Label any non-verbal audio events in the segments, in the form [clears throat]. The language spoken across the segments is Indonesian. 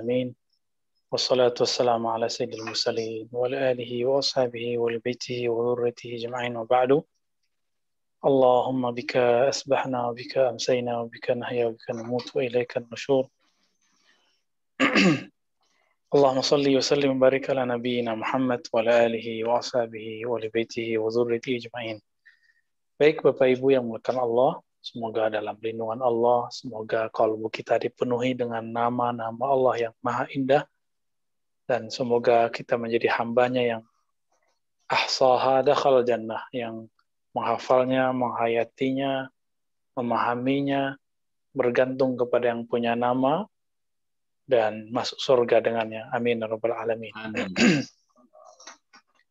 العالمين والصلاة والسلام على سيد المرسلين والآله وأصحابه ولبيته وذريته أجمعين وبعد اللهم بك أسبحنا وبك أمسينا وبك نحيا وبك نموت وإليك النشور اللهم صل وسلم وبارك على نبينا محمد وعلى آله وأصحابه ولبيته وذريته أجمعين Baik Bapak Ibu yang mulakan Semoga dalam lindungan Allah, semoga kalbu kita dipenuhi dengan nama-nama Allah yang maha indah, dan semoga kita menjadi hambanya yang ahsaha dakhal jannah, yang menghafalnya, menghayatinya, memahaminya, bergantung kepada yang punya nama, dan masuk surga dengannya. Amin. Ya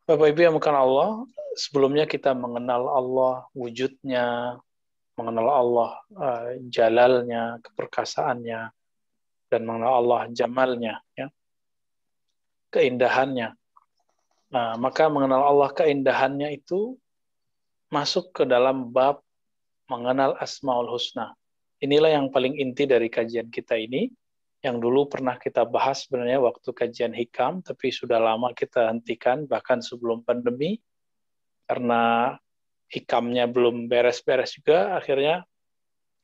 Bapak Ibu yang bukan Allah, sebelumnya kita mengenal Allah, wujudnya, mengenal Allah uh, jalalnya, keperkasaannya, dan mengenal Allah jamalnya, ya, keindahannya. Nah, maka mengenal Allah keindahannya itu masuk ke dalam bab mengenal Asmaul Husna. Inilah yang paling inti dari kajian kita ini, yang dulu pernah kita bahas sebenarnya waktu kajian hikam, tapi sudah lama kita hentikan, bahkan sebelum pandemi, karena hikamnya belum beres-beres juga, akhirnya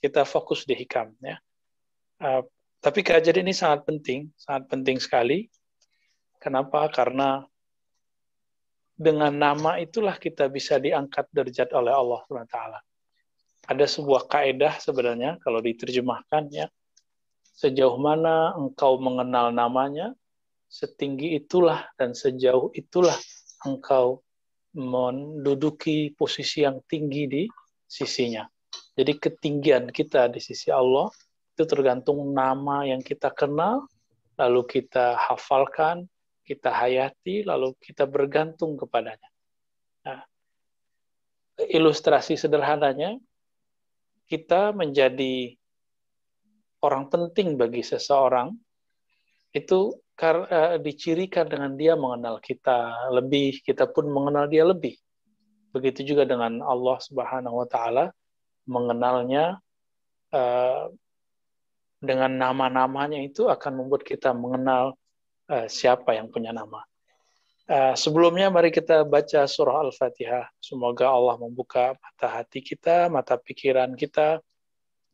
kita fokus di hikam. Ya. Uh, tapi kajian ini sangat penting, sangat penting sekali. Kenapa? Karena dengan nama itulah kita bisa diangkat derajat oleh Allah SWT. Ada sebuah kaedah sebenarnya kalau diterjemahkan ya. Sejauh mana engkau mengenal namanya, setinggi itulah dan sejauh itulah engkau menduduki posisi yang tinggi di sisinya. Jadi ketinggian kita di sisi Allah itu tergantung nama yang kita kenal, lalu kita hafalkan, kita hayati, lalu kita bergantung kepadanya. Nah, ilustrasi sederhananya, kita menjadi orang penting bagi seseorang itu kar, uh, dicirikan dengan dia mengenal kita lebih, kita pun mengenal dia lebih. Begitu juga dengan Allah Subhanahu wa taala mengenalnya uh, dengan nama-namanya itu akan membuat kita mengenal uh, siapa yang punya nama. Uh, sebelumnya mari kita baca surah Al-Fatihah. Semoga Allah membuka mata hati kita, mata pikiran kita,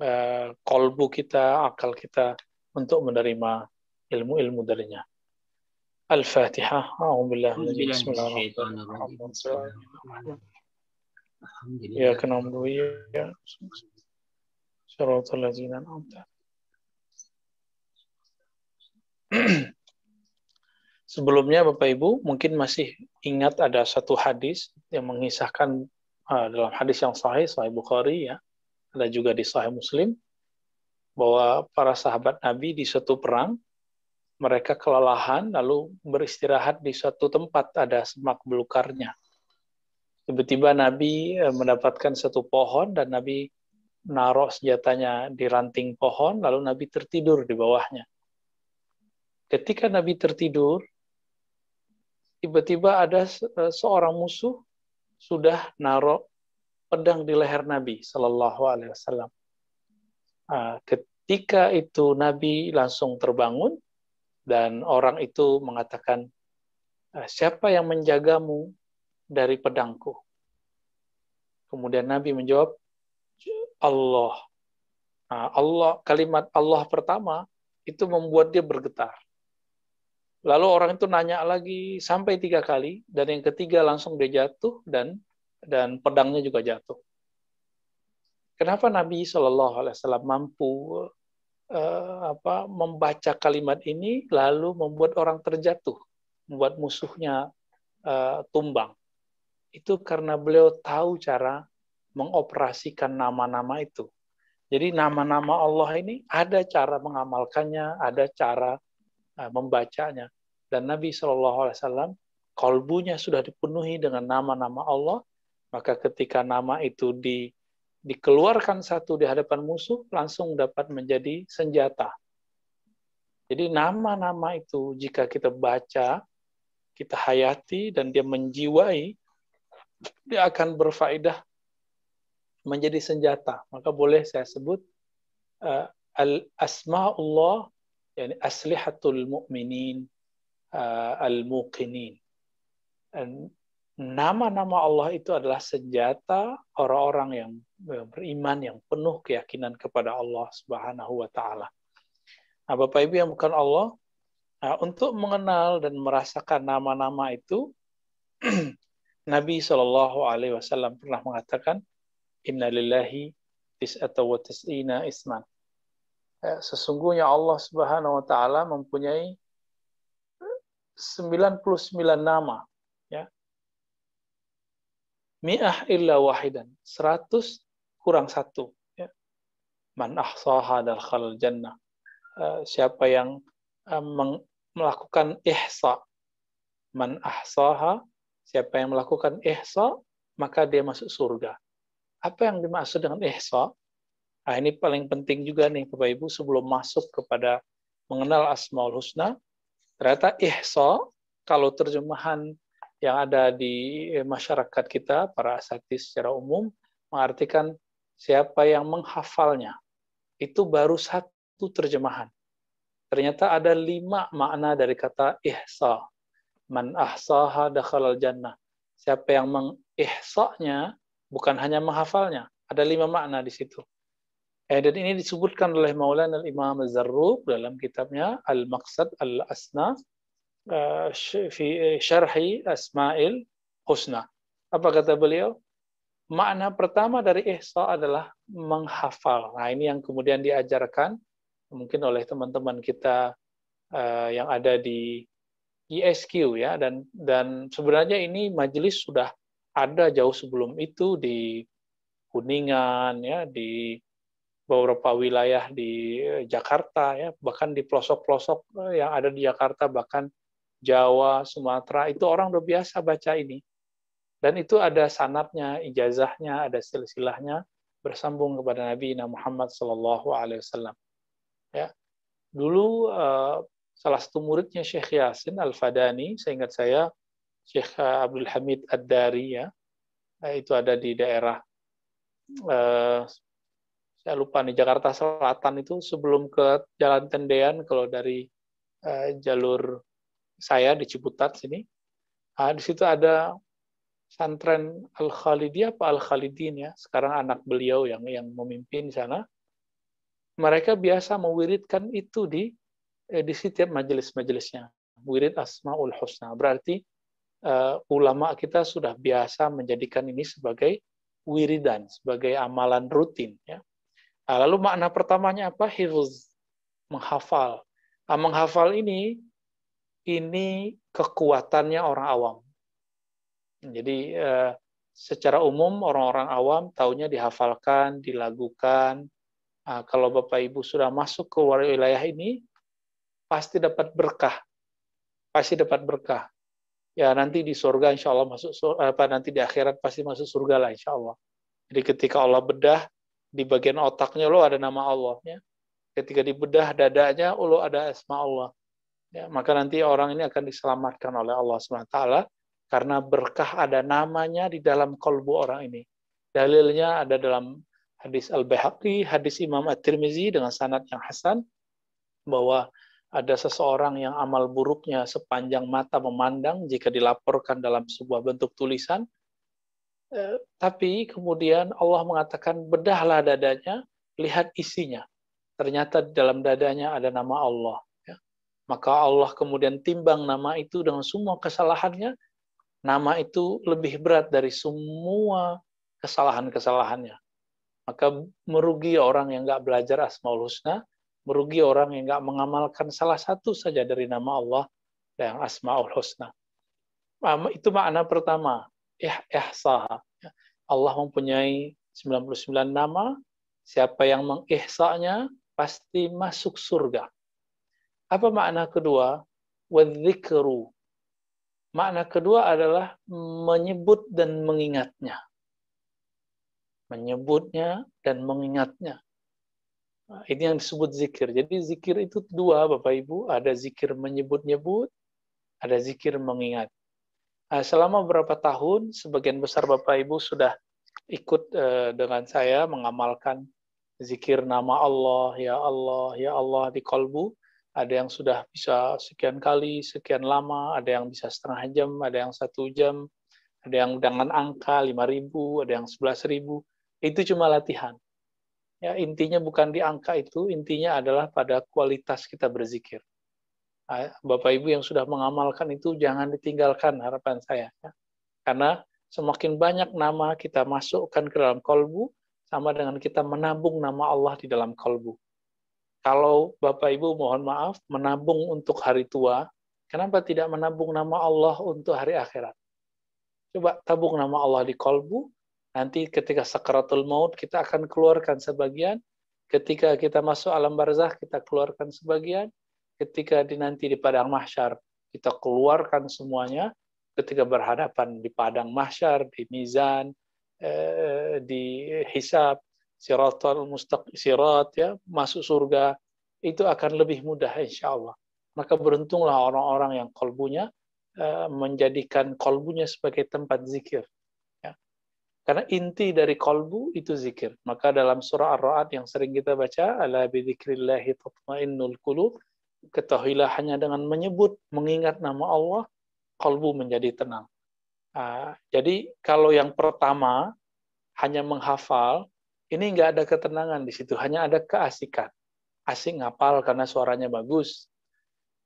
uh, kolbu kita, akal kita untuk menerima ilmu-ilmu darinya. Al-Fatihah. Ya [clears throat] Sebelumnya Bapak Ibu mungkin masih ingat ada satu hadis yang mengisahkan uh, dalam hadis yang sahih, sahih Bukhari ya, ada juga di sahih Muslim, bahwa para sahabat Nabi di suatu perang mereka kelelahan lalu beristirahat di suatu tempat ada semak belukarnya. Tiba-tiba Nabi eh, mendapatkan satu pohon dan Nabi naruh senjatanya di ranting pohon lalu Nabi tertidur di bawahnya. Ketika Nabi tertidur, tiba-tiba ada eh, seorang musuh sudah naruh pedang di leher Nabi Shallallahu Alaihi Wasallam. Ah, ketika itu Nabi langsung terbangun, dan orang itu mengatakan, eh, "Siapa yang menjagamu dari pedangku?" Kemudian Nabi menjawab, "Allah." Nah, Allah kalimat Allah pertama itu membuat dia bergetar. Lalu orang itu nanya lagi sampai tiga kali dan yang ketiga langsung dia jatuh dan dan pedangnya juga jatuh. Kenapa Nabi Shallallahu Alaihi Wasallam mampu uh, apa membaca kalimat ini lalu membuat orang terjatuh, membuat musuhnya uh, tumbang. Itu karena beliau tahu cara mengoperasikan nama-nama itu. Jadi nama-nama Allah ini ada cara mengamalkannya, ada cara uh, membacanya. Dan Nabi Shallallahu Alaihi Wasallam kolbunya sudah dipenuhi dengan nama-nama Allah, maka ketika nama itu di dikeluarkan satu di hadapan musuh langsung dapat menjadi senjata. Jadi nama-nama itu jika kita baca, kita hayati dan dia menjiwai, dia akan berfaedah menjadi senjata. Maka boleh saya sebut uh, eh, al asmaullah yakni aslihatul mu'minin uh, eh, al muqinin nama-nama Allah itu adalah senjata orang-orang yang beriman yang penuh keyakinan kepada Allah Subhanahu wa taala. Nah, Bapak Ibu yang bukan Allah, nah, untuk mengenal dan merasakan nama-nama itu [clears throat] Nabi Shallallahu alaihi wasallam pernah mengatakan innalillahi tis'ata wa tis'ina ya, Sesungguhnya Allah Subhanahu wa taala mempunyai 99 nama mi'ah illa wahidan. Seratus kurang satu. Ya. Man ahsaha dal jannah. Uh, siapa yang uh, melakukan ihsa. Man ahsaha, siapa yang melakukan ihsa, maka dia masuk surga. Apa yang dimaksud dengan ihsa? Nah, ini paling penting juga nih Bapak Ibu sebelum masuk kepada mengenal Asmaul Husna. Ternyata ihsa kalau terjemahan yang ada di eh, masyarakat kita, para asati secara umum, mengartikan siapa yang menghafalnya. Itu baru satu terjemahan. Ternyata ada lima makna dari kata ihsa. Man ahsaha dakhalal jannah. Siapa yang mengihsanya, bukan hanya menghafalnya. Ada lima makna di situ. Eh, dan ini disebutkan oleh Maulana Imam Az-Zarruq dalam kitabnya Al-Maqsad Al-Asna Eh, fi eh, syarhi asma'il husna. Apa kata beliau? Makna pertama dari ihsa adalah menghafal. Nah, ini yang kemudian diajarkan mungkin oleh teman-teman kita eh, yang ada di ISQ e ya dan dan sebenarnya ini majelis sudah ada jauh sebelum itu di Kuningan ya di beberapa wilayah di Jakarta ya bahkan di pelosok-pelosok yang ada di Jakarta bahkan Jawa, Sumatera, itu orang udah biasa baca ini. Dan itu ada sanatnya, ijazahnya, ada silsilahnya bersambung kepada Nabi Muhammad SAW. Ya, dulu eh, salah satu muridnya Syekh Yasin Al Fadani, saya ingat saya Syekh eh, Abdul Hamid Ad Dari ya, eh, itu ada di daerah saya lupa nih Jakarta Selatan itu sebelum ke Jalan Tendean kalau dari jalur saya di Ciputat sini. Nah, di situ ada santren Al Khalidiyah apa Al Khalidin ya, sekarang anak beliau yang yang memimpin di sana. Mereka biasa mewiridkan itu di eh, di setiap majelis-majelisnya. Wirid Asmaul Husna. Berarti uh, ulama kita sudah biasa menjadikan ini sebagai wiridan, sebagai amalan rutin ya. Nah, lalu makna pertamanya apa? Hifz, menghafal. Nah, menghafal ini ini kekuatannya orang awam. Jadi eh, secara umum orang-orang awam taunya dihafalkan, dilagukan. Ah, kalau Bapak Ibu sudah masuk ke wilayah ini, pasti dapat berkah. Pasti dapat berkah. Ya nanti di surga insya Allah masuk surga, apa nanti di akhirat pasti masuk surga lah insya Allah. Jadi ketika Allah bedah di bagian otaknya lo ada nama Allah ya. Ketika dibedah dadanya lo ada asma Allah Ya, maka nanti orang ini akan diselamatkan oleh Allah SWT karena berkah ada namanya di dalam kalbu orang ini. Dalilnya ada dalam hadis Al-Bahaqi, hadis Imam At-Tirmizi dengan sanad yang hasan, bahwa ada seseorang yang amal buruknya sepanjang mata memandang jika dilaporkan dalam sebuah bentuk tulisan, eh, tapi kemudian Allah mengatakan bedahlah dadanya, lihat isinya. Ternyata dalam dadanya ada nama Allah. Maka Allah kemudian timbang nama itu dengan semua kesalahannya. Nama itu lebih berat dari semua kesalahan-kesalahannya. Maka merugi orang yang nggak belajar Asmaul Husna, merugi orang yang nggak mengamalkan salah satu saja dari nama Allah yang Asmaul Husna. Itu makna pertama, ih sah. Allah mempunyai 99 nama, siapa yang mengihsanya pasti masuk surga. Apa makna kedua? Wadzikru. Makna kedua adalah menyebut dan mengingatnya. Menyebutnya dan mengingatnya. Nah, ini yang disebut zikir. Jadi zikir itu dua, Bapak Ibu. Ada zikir menyebut-nyebut, ada zikir mengingat. Nah, selama beberapa tahun, sebagian besar Bapak Ibu sudah ikut eh, dengan saya mengamalkan zikir nama Allah, ya Allah, ya Allah di kolbu ada yang sudah bisa sekian kali, sekian lama, ada yang bisa setengah jam, ada yang satu jam, ada yang dengan angka lima ribu, ada yang sebelas ribu. Itu cuma latihan. Ya, intinya bukan di angka itu, intinya adalah pada kualitas kita berzikir. Ah, Bapak Ibu yang sudah mengamalkan itu jangan ditinggalkan harapan saya. Ya. Karena semakin banyak nama kita masukkan ke dalam kolbu, sama dengan kita menabung nama Allah di dalam kolbu kalau Bapak Ibu mohon maaf, menabung untuk hari tua, kenapa tidak menabung nama Allah untuk hari akhirat? Coba tabung nama Allah di kolbu, nanti ketika sakaratul maut kita akan keluarkan sebagian, ketika kita masuk alam barzah kita keluarkan sebagian, ketika di, nanti di padang mahsyar kita keluarkan semuanya, ketika berhadapan di padang mahsyar, di mizan, eh, di hisab, siratal mustaq sirat ya masuk surga itu akan lebih mudah insya Allah. Maka beruntunglah orang-orang yang kolbunya eh, menjadikan kolbunya sebagai tempat zikir. Ya. Karena inti dari kolbu itu zikir. Maka dalam surah Ar-Ra'ad yang sering kita baca, ala bidzikrillahi tatmainnul qulub, ketahuilah hanya dengan menyebut, mengingat nama Allah, kolbu menjadi tenang. Ah, jadi kalau yang pertama hanya menghafal, ini nggak ada ketenangan di situ, hanya ada keasikan. Asik ngapal karena suaranya bagus.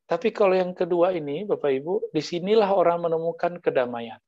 Tapi kalau yang kedua ini, Bapak Ibu, disinilah orang menemukan kedamaian.